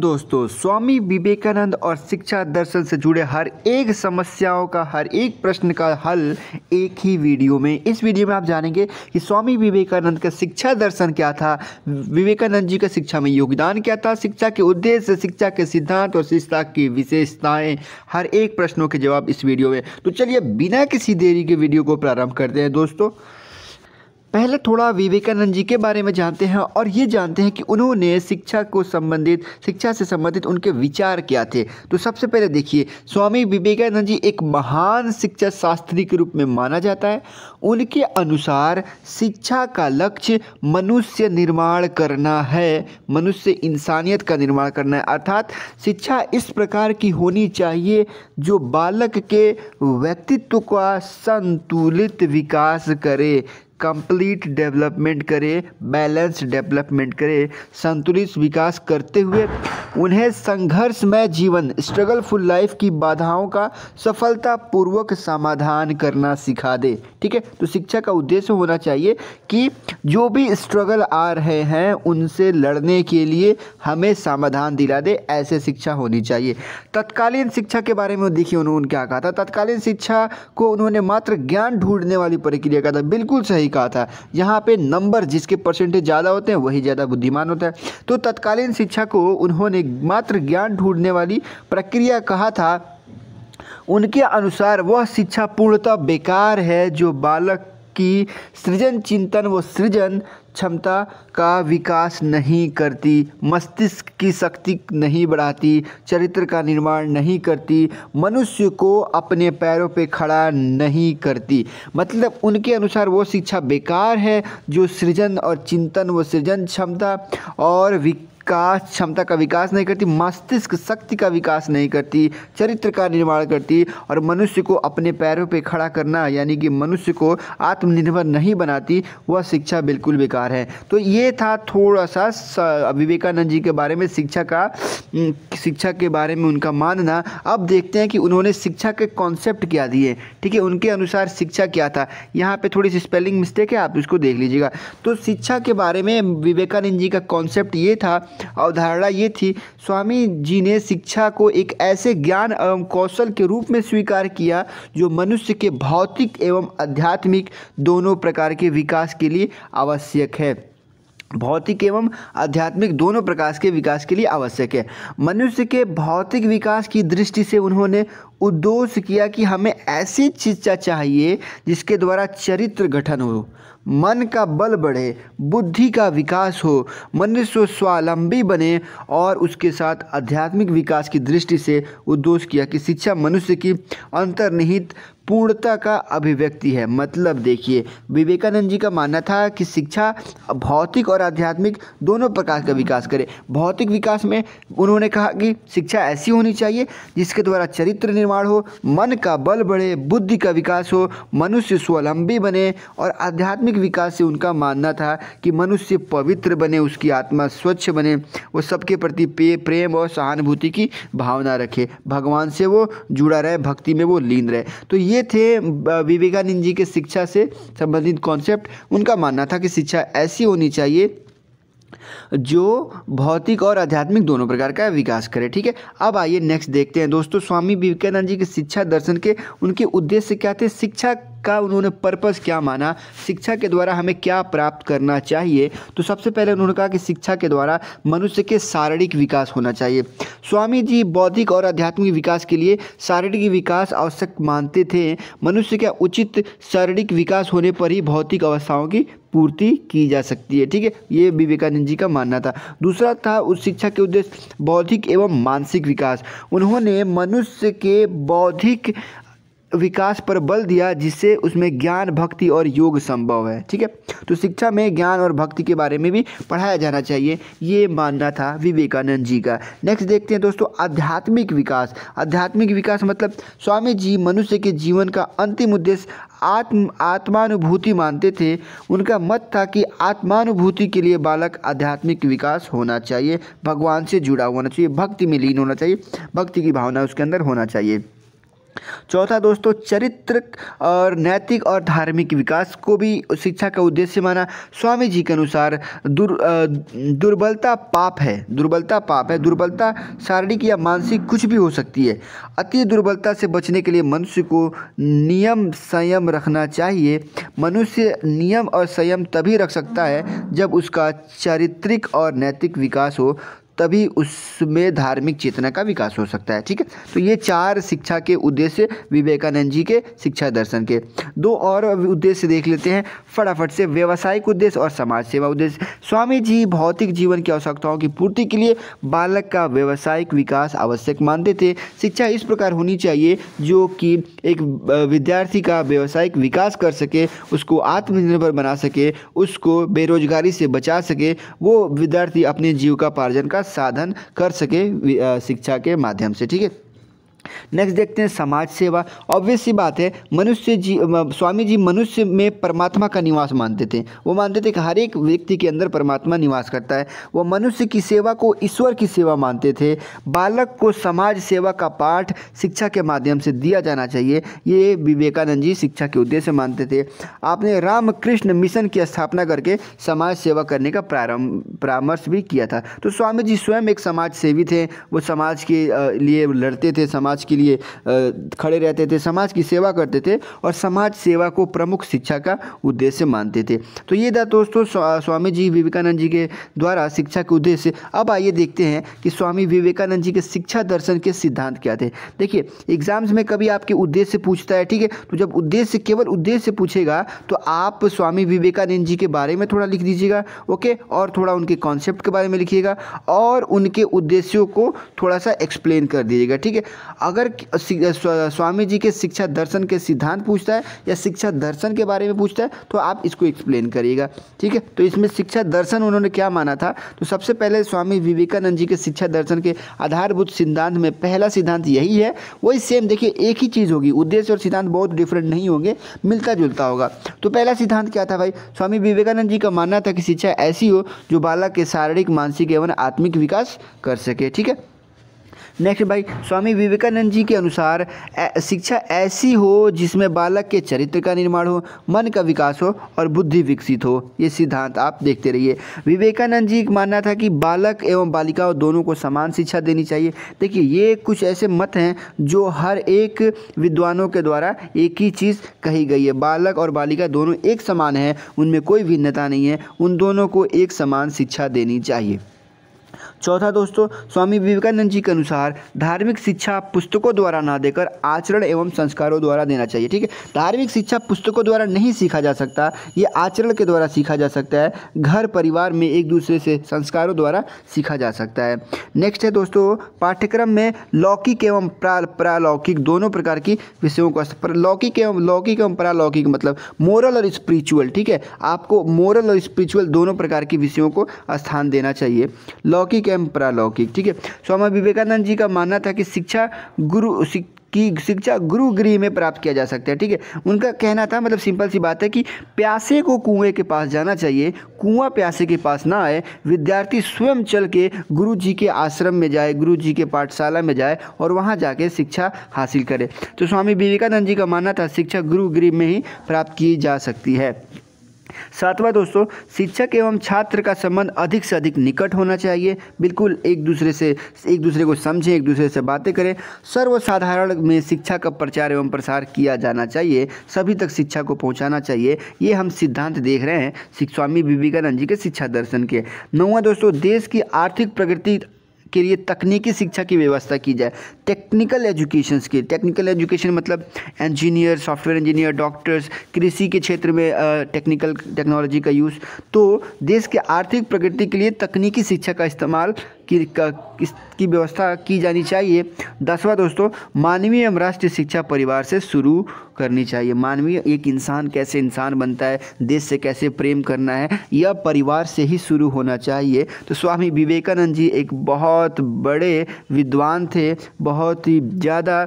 दोस्तों स्वामी विवेकानंद और शिक्षा दर्शन से जुड़े हर एक समस्याओं का हर एक प्रश्न का हल एक ही वीडियो में इस वीडियो में आप जानेंगे कि स्वामी विवेकानंद का शिक्षा दर्शन क्या था विवेकानंद जी का शिक्षा में योगदान क्या था शिक्षा के उद्देश्य शिक्षा के सिद्धांत और शिक्षा की विशेषताएं हर एक प्रश्नों के जवाब इस वीडियो में तो चलिए बिना किसी देरी के वीडियो को प्रारंभ करते हैं दोस्तों पहले थोड़ा विवेकानंद जी के बारे में जानते हैं और ये जानते हैं कि उन्होंने शिक्षा को संबंधित शिक्षा से संबंधित उनके विचार क्या थे तो सबसे पहले देखिए स्वामी विवेकानंद जी एक महान शिक्षा शास्त्री के रूप में माना जाता है उनके अनुसार शिक्षा का लक्ष्य मनुष्य निर्माण करना है मनुष्य इंसानियत का निर्माण करना है अर्थात शिक्षा इस प्रकार की होनी चाहिए जो बालक के व्यक्तित्व का संतुलित विकास करे कंप्लीट डेवलपमेंट करे बैलेंस डेवलपमेंट करे संतुलित विकास करते हुए उन्हें संघर्षमय जीवन स्ट्रगलफुल लाइफ की बाधाओं का सफलतापूर्वक समाधान करना सिखा दे ठीक है तो शिक्षा का उद्देश्य होना चाहिए कि जो भी स्ट्रगल आ रहे हैं उनसे लड़ने के लिए हमें समाधान दिला दे ऐसे शिक्षा होनी चाहिए तत्कालीन शिक्षा के बारे में देखिए उन्होंने क्या कहा था तत्कालीन शिक्षा को उन्होंने मात्र ज्ञान ढूंढने वाली प्रक्रिया कहा था बिल्कुल सही कहा था यहाँ पे नंबर जिसके परसेंटेज ज़्यादा होते हैं वही ज़्यादा बुद्धिमान होता है तो तत्कालीन शिक्षा को उन्होंने मात्र ज्ञान ढूंढने वाली प्रक्रिया कहा था उनके अनुसार वह शिक्षा पूर्णतः बेकार है जो बालक की सृजन चिंतन व सृजन क्षमता का विकास नहीं करती मस्तिष्क की शक्ति नहीं बढ़ाती चरित्र का निर्माण नहीं करती मनुष्य को अपने पैरों पे खड़ा नहीं करती मतलब उनके अनुसार वो शिक्षा बेकार है जो सृजन और चिंतन व सृजन क्षमता और का क्षमता का विकास नहीं करती मस्तिष्क शक्ति का विकास नहीं करती चरित्र का निर्माण करती और मनुष्य को अपने पैरों पर खड़ा करना यानी कि मनुष्य को आत्मनिर्भर नहीं बनाती वह शिक्षा बिल्कुल बेकार है तो ये था थोड़ा सा विवेकानंद जी के बारे में शिक्षा का शिक्षा के बारे में उनका मानना अब देखते हैं कि उन्होंने शिक्षा के कॉन्सेप्ट क्या दिए ठीक है उनके अनुसार शिक्षा क्या था यहाँ पे थोड़ी सी स्पेलिंग मिस्टेक है आप इसको देख लीजिएगा तो शिक्षा के बारे में विवेकानंद जी का कॉन्सेप्ट ये था अवधारणा ये थी स्वामी जी ने शिक्षा को एक ऐसे ज्ञान एवं कौशल के रूप में स्वीकार किया जो मनुष्य के भौतिक एवं आध्यात्मिक दोनों प्रकार के विकास के लिए आवश्यक है भौतिक एवं आध्यात्मिक दोनों प्रकार के विकास के लिए आवश्यक है मनुष्य के भौतिक विकास की दृष्टि से उन्होंने उद्देश्य किया कि हमें ऐसी शिक्षा चाहिए जिसके द्वारा चरित्र गठन हो मन का बल बढ़े बुद्धि का विकास हो मनुष्य स्वावलंबी बने और उसके साथ आध्यात्मिक विकास की दृष्टि से उद्दोष किया कि शिक्षा मनुष्य की अंतर्निहित पूर्णता का अभिव्यक्ति है मतलब देखिए विवेकानंद जी का मानना था कि शिक्षा भौतिक और आध्यात्मिक दोनों प्रकार का विकास करे भौतिक विकास में उन्होंने कहा कि शिक्षा ऐसी होनी चाहिए जिसके द्वारा चरित्र निर्माण हो मन का बल बढ़े बुद्धि का विकास हो मनुष्य स्वावलंबी बने और आध्यात्मिक आत्मिक विकास से उनका मानना था कि मनुष्य पवित्र बने उसकी आत्मा स्वच्छ बने वो सबके प्रति प्रेम और सहानुभूति की भावना रखे भगवान से वो जुड़ा रहे भक्ति में वो लीन रहे तो ये थे विवेकानंद जी के शिक्षा से संबंधित कॉन्सेप्ट उनका मानना था कि शिक्षा ऐसी होनी चाहिए जो भौतिक और आध्यात्मिक दोनों प्रकार का विकास करे ठीक है अब आइए नेक्स्ट देखते हैं दोस्तों स्वामी विवेकानंद जी के शिक्षा दर्शन के उनके उद्देश्य क्या थे शिक्षा का उन्होंने पर्पस क्या माना शिक्षा के द्वारा हमें क्या प्राप्त करना चाहिए तो सबसे पहले उन्होंने कहा कि शिक्षा के द्वारा मनुष्य के शारीरिक विकास होना चाहिए स्वामी जी बौद्धिक और आध्यात्मिक विकास के लिए शारीरिक विकास आवश्यक मानते थे मनुष्य का उचित शारीरिक विकास होने पर ही भौतिक अवस्थाओं की पूर्ति की जा सकती है ठीक है ये विवेकानंद जी का मानना था दूसरा था उस शिक्षा के उद्देश्य बौद्धिक एवं मानसिक विकास उन्होंने मनुष्य के बौद्धिक विकास पर बल दिया जिससे उसमें ज्ञान भक्ति और योग संभव है ठीक है तो शिक्षा में ज्ञान और भक्ति के बारे में भी पढ़ाया जाना चाहिए ये मानना था विवेकानंद जी का नेक्स्ट देखते हैं दोस्तों आध्यात्मिक विकास आध्यात्मिक विकास मतलब स्वामी जी मनुष्य के जीवन का अंतिम उद्देश्य आत्म आत्मानुभूति मानते थे उनका मत था कि आत्मानुभूति के लिए बालक आध्यात्मिक विकास होना चाहिए भगवान से जुड़ा होना चाहिए भक्ति में लीन होना चाहिए भक्ति की भावना उसके अंदर होना चाहिए चौथा दोस्तों चरित्र और नैतिक और धार्मिक विकास को भी शिक्षा का उद्देश्य माना स्वामी जी के अनुसार दुर दुर्बलता पाप है दुर्बलता पाप है दुर्बलता शारीरिक या मानसिक कुछ भी हो सकती है अति दुर्बलता से बचने के लिए मनुष्य को नियम संयम रखना चाहिए मनुष्य नियम और संयम तभी रख सकता है जब उसका चारित्रिक और नैतिक विकास हो तभी उसमें धार्मिक चेतना का विकास हो सकता है ठीक है तो ये चार शिक्षा के उद्देश्य विवेकानंद जी के शिक्षा दर्शन के दो और उद्देश्य देख लेते हैं फटाफट से व्यवसायिक उद्देश्य और समाज सेवा उद्देश्य स्वामी जी भौतिक जीवन की आवश्यकताओं की पूर्ति के लिए बालक का व्यवसायिक विकास आवश्यक मानते थे शिक्षा इस प्रकार होनी चाहिए जो कि एक विद्यार्थी का व्यवसायिक विकास कर सके उसको आत्मनिर्भर बना सके उसको बेरोजगारी से बचा सके वो विद्यार्थी अपने जीव का पार्जन का साधन कर सके शिक्षा के माध्यम से ठीक है नेक्स्ट देखते हैं समाज सेवा ऑब्वियस सी बात है मनुष्य जी स्वामी जी मनुष्य में परमात्मा का निवास मानते थे वो मानते थे कि हर एक व्यक्ति के अंदर परमात्मा निवास करता है वो मनुष्य की सेवा को ईश्वर की सेवा मानते थे बालक को समाज सेवा का पाठ शिक्षा के माध्यम से दिया जाना चाहिए ये विवेकानंद जी शिक्षा के उद्देश्य मानते थे आपने रामकृष्ण मिशन की स्थापना करके समाज सेवा करने का प्रारंभ परामर्श भी किया था तो स्वामी जी स्वयं एक समाज सेवी थे वो समाज के लिए लड़ते थे समाज समाज के लिए खड़े रहते थे समाज की सेवा करते थे और समाज सेवा को प्रमुख शिक्षा का उद्देश्य मानते थे तो ये था दोस्तों स्वामी जी विवेकानंद जी के द्वारा शिक्षा के उद्देश्य अब आइए देखते हैं कि स्वामी विवेकानंद जी के शिक्षा दर्शन के सिद्धांत क्या थे देखिए एग्जाम्स में कभी आपके उद्देश्य पूछता है ठीक है तो जब उद्देश्य केवल उद्देश्य पूछेगा तो आप स्वामी विवेकानंद जी के बारे में थोड़ा लिख दीजिएगा ओके और थोड़ा उनके कॉन्सेप्ट के बारे में लिखिएगा और उनके उद्देश्यों को थोड़ा सा एक्सप्लेन कर दीजिएगा ठीक है अगर स्वामी जी के शिक्षा दर्शन के सिद्धांत पूछता है या शिक्षा दर्शन के बारे में पूछता है तो आप इसको एक्सप्लेन करिएगा ठीक है तो इसमें शिक्षा दर्शन उन्होंने क्या माना था तो सबसे पहले स्वामी विवेकानंद जी के शिक्षा दर्शन के आधारभूत सिद्धांत में पहला सिद्धांत यही है वही सेम देखिए एक ही चीज़ होगी उद्देश्य और सिद्धांत बहुत डिफरेंट नहीं होंगे मिलता जुलता होगा तो पहला सिद्धांत क्या था भाई स्वामी विवेकानंद जी का मानना था कि शिक्षा ऐसी हो जो बालक के शारीरिक मानसिक एवं आत्मिक विकास कर सके ठीक है नेक्स्ट भाई स्वामी विवेकानंद जी के अनुसार शिक्षा ऐसी हो जिसमें बालक के चरित्र का निर्माण हो मन का विकास हो और बुद्धि विकसित हो ये सिद्धांत आप देखते रहिए विवेकानंद जी मानना था कि बालक एवं बालिकाओं दोनों को समान शिक्षा देनी चाहिए देखिए ये कुछ ऐसे मत हैं जो हर एक विद्वानों के द्वारा एक ही चीज़ कही गई है बालक और बालिका दोनों एक समान है उनमें कोई भिन्नता नहीं है उन दोनों को एक समान शिक्षा देनी चाहिए चौथा दोस्तों स्वामी विवेकानंद जी के अनुसार धार्मिक शिक्षा पुस्तकों द्वारा ना देकर आचरण एवं संस्कारों द्वारा देना चाहिए ठीक है धार्मिक शिक्षा पुस्तकों द्वारा नहीं सीखा जा सकता ये आचरण के द्वारा सीखा जा सकता है घर परिवार में एक दूसरे से संस्कारों द्वारा सीखा जा सकता है नेक्स्ट है दोस्तों पाठ्यक्रम में लौकिक एवं प्रालौकिक दोनों प्रकार की विषयों को लौकिक एवं लौकिक एवं प्रालौकिक मतलब मोरल और स्पिरिचुअल ठीक है आपको मोरल और स्पिरिचुअल दोनों प्रकार के विषयों को स्थान देना चाहिए लौकिक प्रालौकिक ठीक है स्वामी विवेकानंद जी का मानना था कि शिक्षा गुरु की शिक्षा गुरु गृह में प्राप्त किया जा सकता है ठीक है उनका कहना था मतलब सिंपल सी बात है कि प्यासे को कुएं के पास जाना चाहिए कुआं प्यासे के पास ना आए विद्यार्थी स्वयं चल के गुरु जी के आश्रम में जाए गुरु जी के पाठशाला में जाए और वहां जाके शिक्षा हासिल करे तो स्वामी विवेकानंद जी का मानना था शिक्षा गुरु गृह में ही प्राप्त की जा सकती है सातवां दोस्तों शिक्षक एवं छात्र का संबंध अधिक से अधिक निकट होना चाहिए बिल्कुल एक दूसरे से एक दूसरे को समझें एक दूसरे से बातें करें सर्वसाधारण में शिक्षा का प्रचार एवं प्रसार किया जाना चाहिए सभी तक शिक्षा को पहुंचाना चाहिए ये हम सिद्धांत देख रहे हैं स्वामी विवेकानंद जी के शिक्षा दर्शन के नौवा दोस्तों देश की आर्थिक प्रगति के लिए तकनीकी शिक्षा की व्यवस्था की जाए टेक्निकल एजुकेशन की टेक्निकल एजुकेशन मतलब इंजीनियर सॉफ्टवेयर इंजीनियर डॉक्टर्स कृषि के क्षेत्र में टेक्निकल टेक्नोलॉजी का यूज़ तो देश के आर्थिक प्रगति के लिए तकनीकी शिक्षा का इस्तेमाल की इसकी व्यवस्था की जानी चाहिए दसवा दोस्तों मानवीय एवं राष्ट्रीय शिक्षा परिवार से शुरू करनी चाहिए मानवीय एक इंसान कैसे इंसान बनता है देश से कैसे प्रेम करना है यह परिवार से ही शुरू होना चाहिए तो स्वामी विवेकानंद जी एक बहुत बड़े विद्वान थे बहुत ही ज़्यादा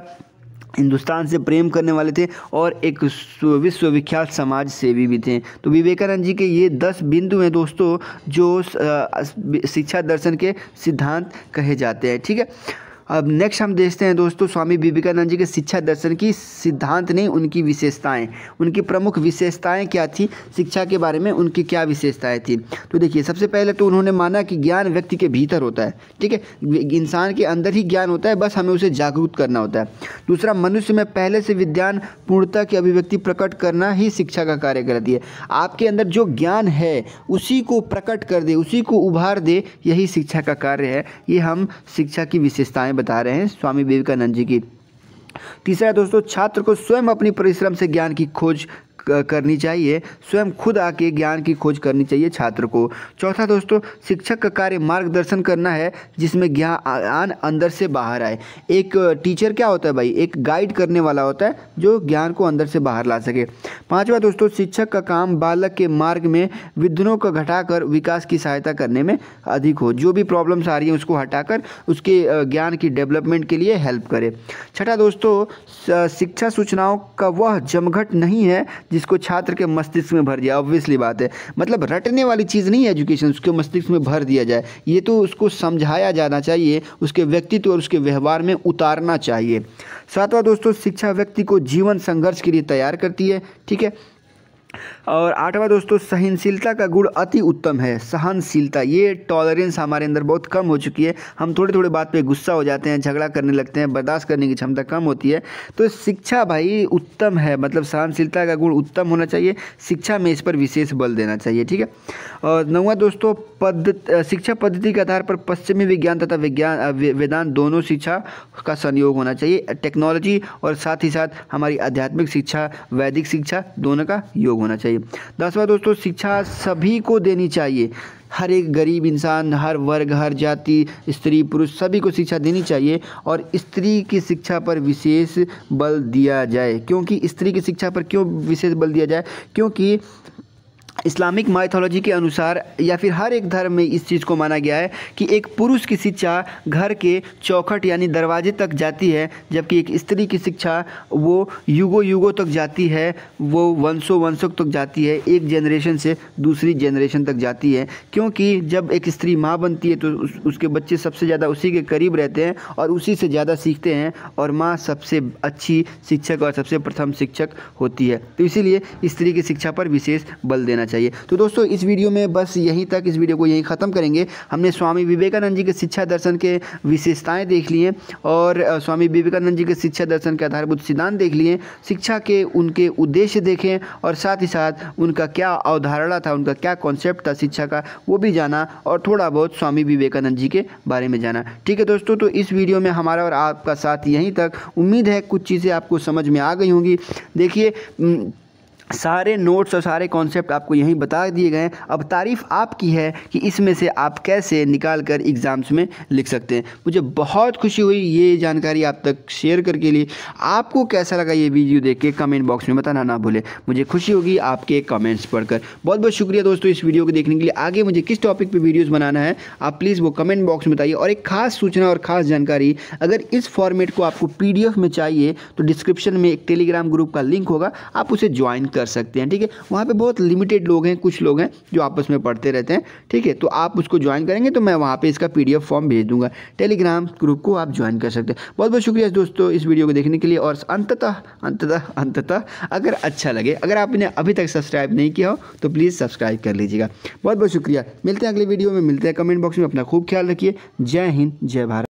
हिंदुस्तान से प्रेम करने वाले थे और एक विश्वविख्यात समाज सेवी भी थे तो विवेकानंद जी के ये दस बिंदु हैं दोस्तों जो शिक्षा दर्शन के सिद्धांत कहे जाते हैं ठीक है अब नेक्स्ट हम देखते हैं दोस्तों स्वामी विवेकानंद जी के शिक्षा दर्शन की सिद्धांत नहीं उनकी विशेषताएं उनकी प्रमुख विशेषताएं क्या थी शिक्षा के बारे में उनकी क्या विशेषताएं थी तो देखिए सबसे पहले तो उन्होंने माना कि ज्ञान व्यक्ति के भीतर होता है ठीक है इंसान के अंदर ही ज्ञान होता है बस हमें उसे जागरूक करना होता है दूसरा मनुष्य में पहले से विज्ञान पूर्णता की अभिव्यक्ति प्रकट करना ही शिक्षा का कार्य करती है आपके अंदर जो ज्ञान है उसी को प्रकट कर दे उसी को उभार दे यही शिक्षा का कार्य है ये हम शिक्षा की विशेषताएँ बता रहे हैं स्वामी विवेकानंद जी की तीसरा दोस्तों छात्र को स्वयं अपनी परिश्रम से ज्ञान की खोज करनी चाहिए स्वयं खुद आके ज्ञान की खोज करनी चाहिए छात्र को चौथा दोस्तों शिक्षक का कार्य मार्गदर्शन करना है जिसमें ज्ञान अंदर से बाहर आए एक टीचर क्या होता है भाई एक गाइड करने वाला होता है जो ज्ञान को अंदर से बाहर ला सके पाँचवा दोस्तों शिक्षक का काम बालक के मार्ग में विघ्नों का घटाकर विकास की सहायता करने में अधिक हो जो भी प्रॉब्लम्स आ रही हैं उसको हटाकर उसके ज्ञान की डेवलपमेंट के लिए हेल्प करे छठा दोस्तों शिक्षा सूचनाओं का वह जमघट नहीं है जिस जिसको छात्र के मस्तिष्क में भर दिया ऑब्वियसली बात है मतलब रटने वाली चीज़ नहीं है एजुकेशन उसके मस्तिष्क में भर दिया जाए ये तो उसको समझाया जाना चाहिए उसके व्यक्तित्व और उसके व्यवहार में उतारना चाहिए सातवां दोस्तों शिक्षा व्यक्ति को जीवन संघर्ष के लिए तैयार करती है ठीक है और आठवां दोस्तों सहनशीलता का गुण अति उत्तम है सहनशीलता ये टॉलरेंस हमारे अंदर बहुत कम हो चुकी है हम थोड़े थोड़े बात पे गुस्सा हो जाते हैं झगड़ा करने लगते हैं बर्दाश्त करने की क्षमता कम होती है तो शिक्षा भाई उत्तम है मतलब सहनशीलता का गुण उत्तम होना चाहिए शिक्षा में इस पर विशेष बल देना चाहिए ठीक है और नौवा दोस्तों पद शिक्षा पद्धति के आधार पर पश्चिमी विज्ञान तथा विज्ञान वेदांत दोनों शिक्षा का संयोग होना चाहिए टेक्नोलॉजी और साथ ही साथ हमारी आध्यात्मिक शिक्षा वैदिक शिक्षा दोनों का योग सहयोग होना चाहिए दसवा दोस्तों शिक्षा सभी को देनी चाहिए हर एक गरीब इंसान हर वर्ग हर जाति स्त्री पुरुष सभी को शिक्षा देनी चाहिए और स्त्री की शिक्षा पर विशेष बल दिया जाए क्योंकि स्त्री की शिक्षा पर क्यों विशेष बल दिया जाए क्योंकि इस्लामिक माइथोलॉजी के अनुसार या फिर हर एक धर्म में इस चीज़ को माना गया है कि एक पुरुष की शिक्षा घर के चौखट यानी दरवाजे तक जाती है जबकि एक स्त्री की शिक्षा वो युगो युगों तक जाती है वो वंशों वंशों तक जाती है एक जनरेशन से दूसरी जनरेशन तक जाती है क्योंकि जब एक स्त्री माँ बनती है तो उस, उसके बच्चे सबसे ज़्यादा उसी के करीब रहते हैं और उसी से ज़्यादा सीखते हैं और माँ सबसे अच्छी शिक्षक और सबसे प्रथम शिक्षक होती है तो इसीलिए स्त्री की शिक्षा पर विशेष बल देना चाहिए तो दोस्तों इस वीडियो में बस यहीं तक इस वीडियो को यहीं ख़त्म करेंगे हमने स्वामी विवेकानंद जी के शिक्षा दर्शन के विशेषताएँ देख लिए और स्वामी विवेकानंद जी के शिक्षा दर्शन के आधारभूत सिद्धांत देख लिए शिक्षा के उनके उद्देश्य देखें और साथ ही साथ उनका क्या अवधारणा था उनका क्या कॉन्सेप्ट था शिक्षा का वो भी जाना और थोड़ा बहुत स्वामी विवेकानंद जी के बारे में जाना ठीक है दोस्तों तो इस वीडियो में हमारा और आपका साथ यहीं तक उम्मीद है कुछ चीज़ें आपको समझ में आ गई होंगी देखिए सारे नोट्स और सारे कॉन्सेप्ट आपको यहीं बता दिए गए हैं अब तारीफ़ आपकी है कि इसमें से आप कैसे निकाल कर एग्ज़ाम्स में लिख सकते हैं मुझे बहुत खुशी हुई ये जानकारी आप तक शेयर करके लिए आपको कैसा लगा ये वीडियो देख के कमेंट बॉक्स में बताना ना भूलें मुझे खुशी होगी आपके कमेंट्स पढ़कर बहुत बहुत शुक्रिया दोस्तों इस वीडियो को देखने के लिए आगे मुझे किस टॉपिक पर वीडियोज़ बनाना है आप प्लीज़ वो कमेंट बॉक्स में बताइए और एक खास सूचना और ख़ास जानकारी अगर इस फॉर्मेट को आपको पी में चाहिए तो डिस्क्रिप्शन में एक टेलीग्राम ग्रुप का लिंक होगा आप उसे ज्वाइन कर कर सकते हैं ठीक है वहाँ पे बहुत लिमिटेड लोग हैं कुछ लोग हैं जो आपस में पढ़ते रहते हैं ठीक है तो आप उसको ज्वाइन करेंगे तो मैं वहाँ पर इसका पी फॉर्म भेज दूँगा टेलीग्राम ग्रुप को आप ज्वाइन कर सकते हैं बहुत बहुत शुक्रिया दोस्तों इस वीडियो को देखने के लिए और अंततः अंततः अंततः अगर अच्छा लगे अगर आपने अभी तक सब्सक्राइब नहीं किया हो तो प्लीज़ सब्सक्राइब कर लीजिएगा बहुत बहुत शुक्रिया मिलते हैं अगले वीडियो में मिलते हैं कमेंट बॉक्स में अपना खूब ख्याल रखिए जय हिंद जय भारत